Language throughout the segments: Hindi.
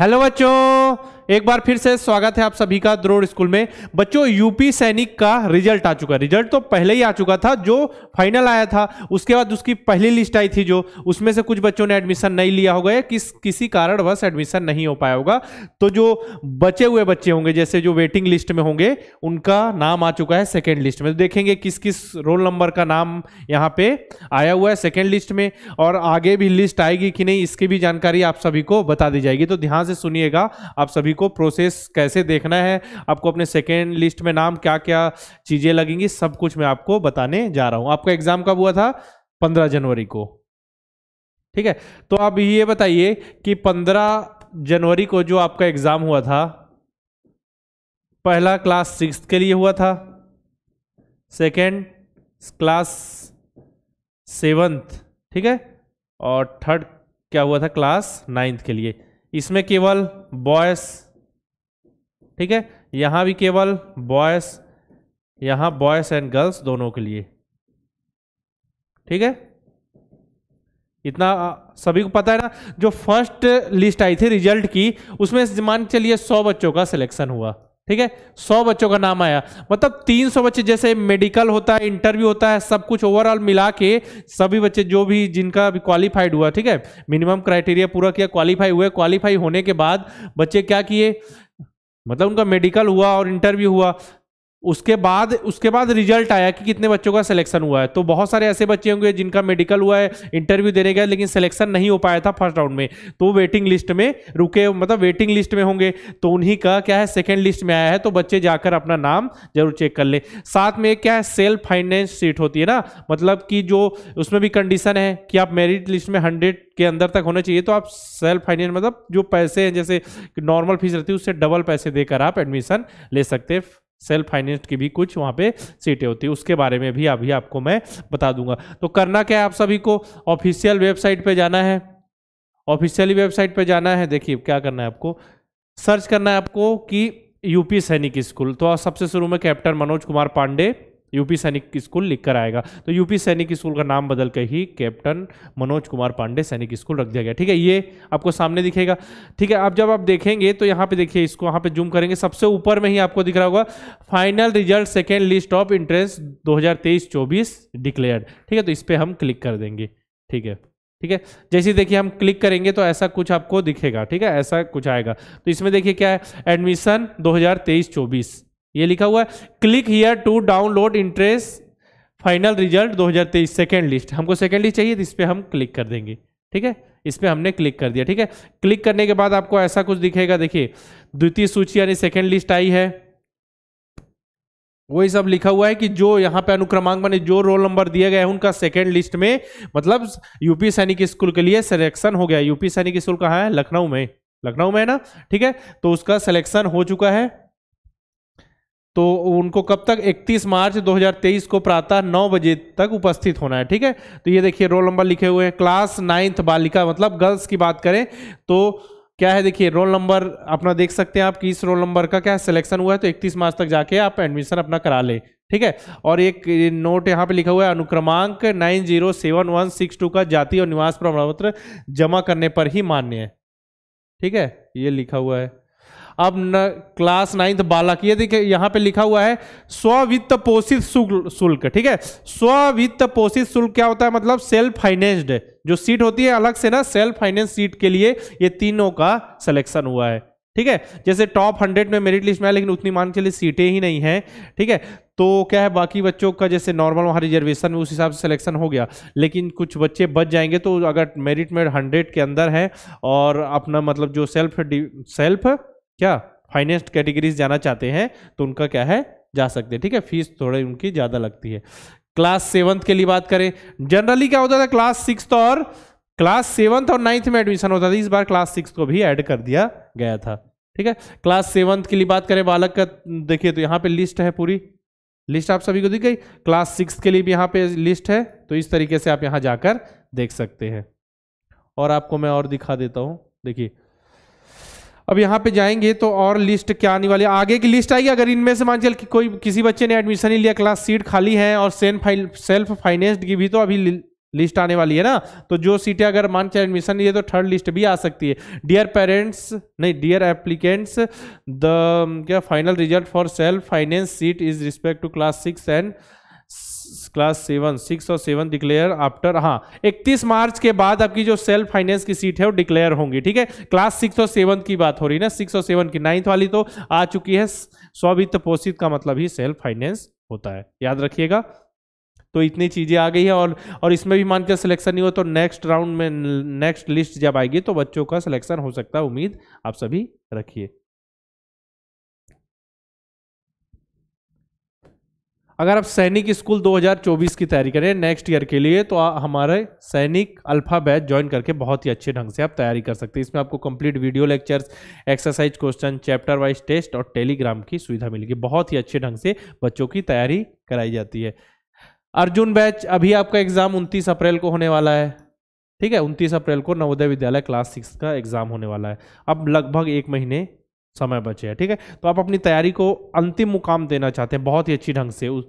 हेलो बच्चों एक बार फिर से स्वागत है आप सभी का द्रोड़ स्कूल में बच्चों यूपी सैनिक का रिजल्ट आ चुका रिजल्ट तो पहले ही आ चुका था जो फाइनल आया था उसके बाद उसकी पहली लिस्ट आई थी जो उसमें से कुछ बच्चों ने एडमिशन नहीं लिया होगा या किस किसी कारणवश एडमिशन नहीं हो पाया होगा तो जो बचे हुए बच्चे होंगे जैसे जो वेटिंग लिस्ट में होंगे उनका नाम आ चुका है सेकेंड लिस्ट में तो देखेंगे किस किस रोल नंबर का नाम यहाँ पे आया हुआ है सेकेंड लिस्ट में और आगे भी लिस्ट आएगी कि नहीं इसकी भी जानकारी आप सभी को बता दी जाएगी तो ध्यान से सुनिएगा आप सभी को प्रोसेस कैसे देखना है आपको अपने सेकेंड लिस्ट में नाम क्या क्या चीज़ें लगेंगी सब कुछ मैं आपको बताने जा रहा हूं आपका एग्जाम कब हुआ था पंद्रह जनवरी को ठीक है तो आप ये बताइए कि पंद्रह जनवरी को जो आपका एग्जाम हुआ था पहला क्लास सिक्स के लिए हुआ था सेकेंड क्लास सेवंथ ठीक है और थर्ड क्या हुआ था क्लास नाइन्थ के लिए इसमें केवल बॉयज़ ठीक है यहाँ भी केवल बॉयस यहाँ बॉयस एंड गर्ल्स दोनों के लिए ठीक है इतना सभी को पता है ना जो फर्स्ट लिस्ट आई थी रिजल्ट की उसमें मान चलिए सौ बच्चों का सिलेक्शन हुआ ठीक है सौ बच्चों का नाम आया मतलब तीन सौ बच्चे जैसे मेडिकल होता है इंटरव्यू होता है सब कुछ ओवरऑल मिला के सभी बच्चे जो भी जिनका भी क्वालिफाइड हुआ ठीक है मिनिमम क्राइटेरिया पूरा किया क्वालिफाई हुए क्वालिफाई होने के बाद बच्चे क्या किए मतलब उनका मेडिकल हुआ और इंटरव्यू हुआ उसके बाद उसके बाद रिजल्ट आया कि कितने बच्चों का सिलेक्शन हुआ है तो बहुत सारे ऐसे बच्चे होंगे जिनका मेडिकल हुआ है इंटरव्यू देने गए लेकिन सिलेक्शन नहीं हो पाया था फर्स्ट राउंड में तो वेटिंग लिस्ट में रुके मतलब वेटिंग लिस्ट में होंगे तो उन्हीं का क्या है सेकेंड लिस्ट में आया है तो बच्चे जाकर अपना नाम जरूर चेक कर ले साथ में क्या है सेल्फ फाइनेंस सीट होती है ना मतलब कि जो उसमें भी कंडीशन है कि आप मेरिट लिस्ट में हंड्रेड के अंदर तक होना चाहिए तो आप सेल्फ फाइनेंस मतलब जो पैसे हैं जैसे नॉर्मल फीस रहती है उससे डबल पैसे देकर आप एडमिशन ले सकते हैं सेल्फ फाइनेंस की भी कुछ वहां पे सीटें होती है उसके बारे में भी अभी आपको मैं बता दूंगा तो करना क्या है आप सभी को ऑफिशियल वेबसाइट पे जाना है ऑफिशियल वेबसाइट पे जाना है देखिए क्या करना है आपको सर्च करना है आपको कि यूपी सैनिक स्कूल तो सबसे शुरू में captain Manoj Kumar Pandey UP Sainik school लिखकर आएगा तो यूपी सैनिक स्कूल का नाम बदल कर ही कैप्टन मनोज कुमार पांडे सैनिक स्कूल रख दिया गया ठीक है ये आपको सामने दिखेगा ठीक है अब जब आप देखेंगे तो यहाँ पे देखिए इसको यहाँ पे जूम करेंगे सबसे ऊपर में ही आपको दिख रहा होगा final result second list of entrance दो हजार डिक्लेयर ठीक है तो इस पर हम क्लिक कर देंगे ठीक है ठीक है जैसे देखिए हम क्लिक करेंगे तो ऐसा कुछ आपको दिखेगा ठीक है ऐसा कुछ आएगा तो इसमें देखिए क्या है एडमिशन दो हजार ये लिखा हुआ है click here to download entrance final result 2023 second list हमको सेकेंड लिस्ट चाहिए तो इस पर हम क्लिक कर देंगे ठीक है इस पर हमने क्लिक कर दिया ठीक है क्लिक करने के बाद आपको ऐसा कुछ दिखेगा देखिए द्वितीय सूची यानी सेकेंड लिस्ट आई है वही सब लिखा हुआ है कि जो यहाँ पे अनुक्रमांक मैंने जो रोल नंबर दिया गया है उनका सेकेंड लिस्ट में मतलब यूपी सैनिक स्कूल के लिए सिलेक्शन हो गया यूपी सैनिक स्कूल कहाँ है लखनऊ में लखनऊ में है ना ठीक है तो उसका सिलेक्शन हो चुका है तो उनको कब तक 31 मार्च 2023 को प्रातः नौ बजे तक उपस्थित होना है ठीक है तो ये देखिए रोल नंबर लिखे हुए हैं क्लास नाइन्थ बालिका मतलब गर्ल्स की बात करें तो क्या है देखिए रोल नंबर अपना देख सकते हैं आप किस रोल नंबर का क्या सिलेक्शन हुआ है तो 31 मार्च तक जाके आप एडमिशन अपना करा ले ठीक है और एक नोट यहाँ पे लिखा हुआ है अनुक्रमांक nine zero seven one six two का जाति और निवास प्रमाण पत्र जमा करने पर ही मान्य है ठीक है ये लिखा हुआ है अब न, क्लास नाइन्थ बालक ये देखिए यहाँ पे लिखा हुआ है स्वित्त पोषित शुल्क ठीक है स्वित्त पोषित शुल्क क्या होता है मतलब सेल्फ फाइनेंस्ड जो सीट होती है अलग से ना सेल्फ फाइनेंस सीट के लिए ये तीनों का सिलेक्शन हुआ है ठीक है जैसे टॉप हंड्रेड में मेरिट लिस्ट में है लेकिन उतनी मान के लिए सीटें ही नहीं है ठीक है तो क्या है बाकी बच्चों का जैसे नॉर्मल वहाँ रिजर्वेशन में उस हिसाब से सिलेक्शन हो गया लेकिन कुछ बच्चे बच जाएंगे तो अगर मेरिट में हंड्रेड के अंदर हैं और अपना मतलब जो सेल्फ सेल्फ क्या फाइनेस्ट कैटेगरीज जाना चाहते हैं तो उनका क्या है जा सकते हैं ठीक है फीस थोड़ी उनकी ज़्यादा लगती है क्लास सेवंथ के लिए बात करें जनरली क्या होता था क्लास सिक्स और क्लास सेवंथ और नाइन्थ में एडमिशन होता था इस बार क्लास सिक्स को भी ऐड कर दिया गया था ठीक है क्लास सेवंथ के लिए बात करें बालक का देखिए तो यहाँ पे लिस्ट है पूरी लिस्ट आप सभी को दिख गई क्लास सिक्स के लिए भी यहाँ पे लिस्ट है तो इस तरीके से आप यहाँ जाकर देख सकते हैं और आपको मैं और दिखा देता हूँ देखिए अब यहाँ पे जाएंगे तो और लिस्ट क्या आने वाली आगे की लिस्ट आएगी अगर इनमें से मान चल कि कोई किसी बच्चे ने एडमिशन ही लिया क्लास सीट खाली है और सेन फाइल सेल्फ फाइनेंस्ड की भी तो अभी लिस्ट आने वाली है ना तो जो सीटें अगर मान चल एडमिशन लिए है तो थर्ड लिस्ट भी आ सकती है डियर पेरेंट्स नहीं डियर एप्लीकेंट्स द क्या final result for self finance seat is respect to class six and class seven six और सेवन डिक्लेयर आफ्टर हाँ इकतीस मार्च के बाद आपकी जो सेल्फ फाइनेंस की सीट है वो डिक्लेयर होंगी ठीक है क्लास सिक्स और सेवन की बात हो रही ना सिक्स और सेवन की नाइन्थ वाली तो आ चुकी है स्वित्त पोषित का मतलब ही सेल्फ फाइनेंस होता है याद रखिएगा तो इतनी चीज़ें आ गई है और और इसमें भी मानकर सिलेक्शन नहीं हो तो नेक्स्ट राउंड में नेक्स्ट लिस्ट जब आएगी तो बच्चों का सिलेक्शन हो सकता है उम्मीद आप सभी रखिए अगर आप सैनिक स्कूल 2024 की तैयारी करें नेक्स्ट ईयर के लिए तो हमारे सैनिक अल्फा बैच ज्वाइन करके बहुत ही अच्छे ढंग से आप तैयारी कर सकते हैं इसमें आपको complete video lectures exercise question chapter wise test और टेलीग्राम की सुविधा मिलेगी बहुत ही अच्छे ढंग से बच्चों की तैयारी कराई जाती है अर्जुन बैच अभी आपका एग्जाम उनतीस अप्रैल को होने वाला है ठीक है उनतीस अप्रैल को नवोदय विद्यालय क्लास सिक्स का एग्जाम होने वाला है अब लगभग एक महीने समय बचे है ठीक है तो आप अपनी तैयारी को अंतिम मुकाम देना चाहते हैं बहुत ही अच्छी ढंग से उस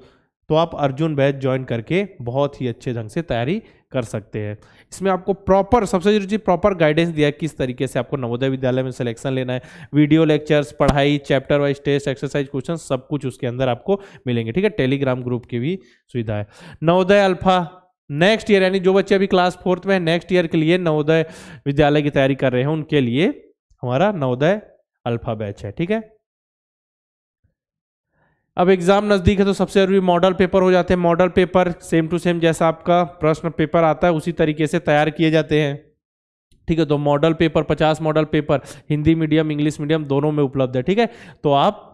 तो आप अर्जुन बैच ज्वाइन करके बहुत ही अच्छे ढंग से तैयारी कर सकते हैं इसमें आपको प्रॉपर सबसे जरूरी चीज़ प्रॉपर गाइडेंस दिया है किस तरीके से आपको नवोदय विद्यालय में सिलेक्शन लेना है वीडियो लेक्चर्स पढ़ाई chapter wise test exercise question सब कुछ उसके अंदर आपको मिलेंगे ठीक है टेलीग्राम ग्रुप की भी सुविधा है नवोदय अल्फा नेक्स्ट ईयर यानी जो बच्चे अभी क्लास फोर्थ में है नेक्स्ट ईयर के लिए नवोदय विद्यालय की तैयारी कर रहे हैं उनके लिए हमारा नवोदय अल्फा बैच है ठीक है अब एग्जाम नजदीक है तो सबसे जरूरी मॉडल पेपर हो जाते हैं model paper same to same जैसा आपका प्रश्न पेपर आता है उसी तरीके से तैयार किए जाते हैं ठीक है तो मॉडल पेपर पचास model paper Hindi medium English medium दोनों में उपलब्ध है ठीक है तो आप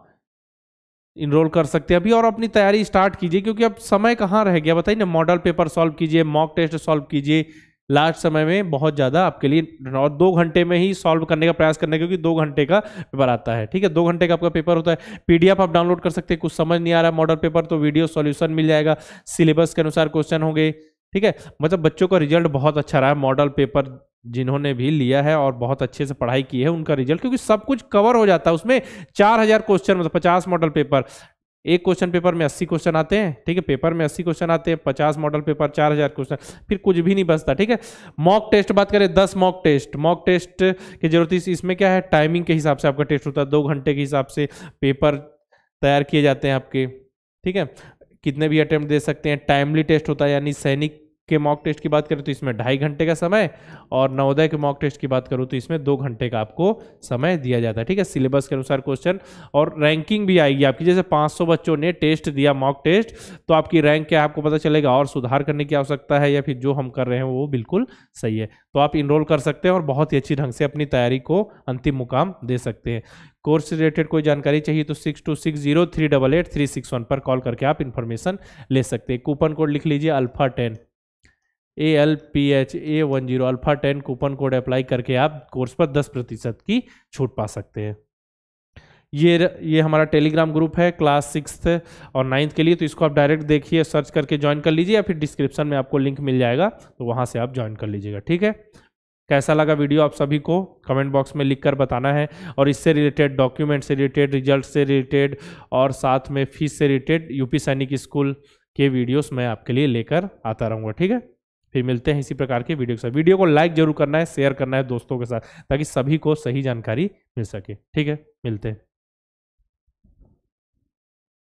इनरोल कर सकते हैं अभी और अपनी तैयारी स्टार्ट कीजिए क्योंकि अब समय कहाँ रह गया बताइए ना मॉडल पेपर सॉल्व कीजिए मॉक टेस्ट सॉल्व कीजिए लास्ट समय में बहुत ज़्यादा आपके लिए और दो घंटे में ही सॉल्व करने का प्रयास करने क्योंकि दो घंटे का पेपर आता है ठीक है दो घंटे का आपका पेपर होता है पीडीएफ आप डाउनलोड कर सकते हैं कुछ समझ नहीं आ रहा मॉडल पेपर तो वीडियो सॉल्यूशन मिल जाएगा सिलेबस के अनुसार क्वेश्चन होंगे ठीक है मतलब बच्चों का रिजल्ट बहुत अच्छा रहा है मॉडल पेपर जिन्होंने भी लिया है और बहुत अच्छे से पढ़ाई की है उनका रिजल्ट क्योंकि सब कुछ कवर हो जाता है उसमें चार हजार क्वेश्चन मतलब पचास मॉडल पेपर एक क्वेश्चन पेपर में अस्सी क्वेश्चन आते हैं ठीक है पेपर में अस्सी क्वेश्चन आते हैं पचास मॉडल पेपर चार हजार क्वेश्चन फिर कुछ भी नहीं बचता ठीक है मॉक टेस्ट बात करें दस मॉक टेस्ट मॉक टेस्ट की जरूरत इसमें क्या है टाइमिंग के हिसाब से आपका टेस्ट होता है दो घंटे के हिसाब से पेपर तैयार किए जाते हैं आपके ठीक है कितने भी अटैम्प्ट दे सकते हैं टाइमली टेस्ट होता है यानी सैनिक के मॉक टेस्ट की बात करें तो इसमें ढाई घंटे का समय और नवोदय के मॉक टेस्ट की बात करूँ तो इसमें दो घंटे का आपको समय दिया जाता है ठीक है सिलेबस के अनुसार क्वेश्चन और रैंकिंग भी आएगी आपकी जैसे 500 बच्चों ने टेस्ट दिया मॉक टेस्ट तो आपकी रैंक क्या आपको पता चलेगा और सुधार करने की आवश्यकता है या फिर जो हम कर रहे हैं वो बिल्कुल सही है तो आप इनरोल कर सकते हैं और बहुत ही अच्छी ढंग से अपनी तैयारी को अंतिम मुकाम दे सकते हैं कोर्स रिलेटेड कोई जानकारी चाहिए तो six two six zero three double eight three six one पर कॉल करके आप इन्फॉर्मेशन ले सकते हैं कूपन कोड लिख लीजिए alpha ten A L P H A one zero alpha ten coupon code apply करके आप कोर्स पर दस प्रतिशत की छूट पा सकते हैं ये ये हमारा टेलीग्राम ग्रुप है क्लास सिक्स और नाइन्थ के लिए तो इसको आप डायरेक्ट देखिए सर्च करके ज्वाइन कर लीजिए या फिर डिस्क्रिप्शन में आपको लिंक मिल जाएगा तो वहाँ से आप ज्वाइन कर लीजिएगा ठीक है कैसा लगा वीडियो आप सभी को कमेंट बॉक्स में लिख कर बताना है और इससे रिलेटेड डॉक्यूमेंट से रिलेटेड रिजल्ट से रिलेटेड और साथ में फीस से रिलेटेड यूपी सैनिक स्कूल के वीडियोस मैं आपके लिए लेकर आता रहूँगा ठीक है फिर मिलते हैं इसी प्रकार के वीडियो के साथ वीडियो को लाइक जरूर करना है शेयर करना है दोस्तों के साथ ताकि सभी को सही जानकारी मिल सके ठीक है मिलते हैं